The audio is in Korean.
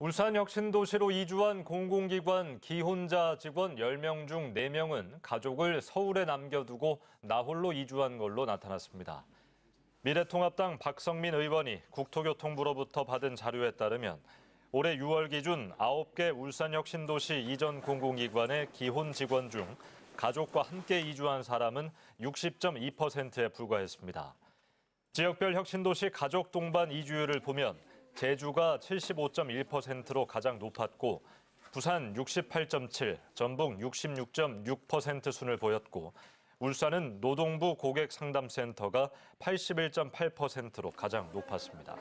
울산 혁신도시로 이주한 공공기관 기혼자 직원 10명 중 4명은 가족을 서울에 남겨두고 나홀로 이주한 걸로 나타났습니다. 미래통합당 박성민 의원이 국토교통부로부터 받은 자료에 따르면 올해 6월 기준 9개 울산 혁신도시 이전 공공기관의 기혼 직원 중 가족과 함께 이주한 사람은 60.2%에 불과했습니다. 지역별 혁신도시 가족 동반 이주율을 보면 제주가 75.1%로 가장 높았고 부산 68.7, 전북 66.6% 순을 보였고 울산은 노동부 고객상담센터가 81.8%로 가장 높았습니다.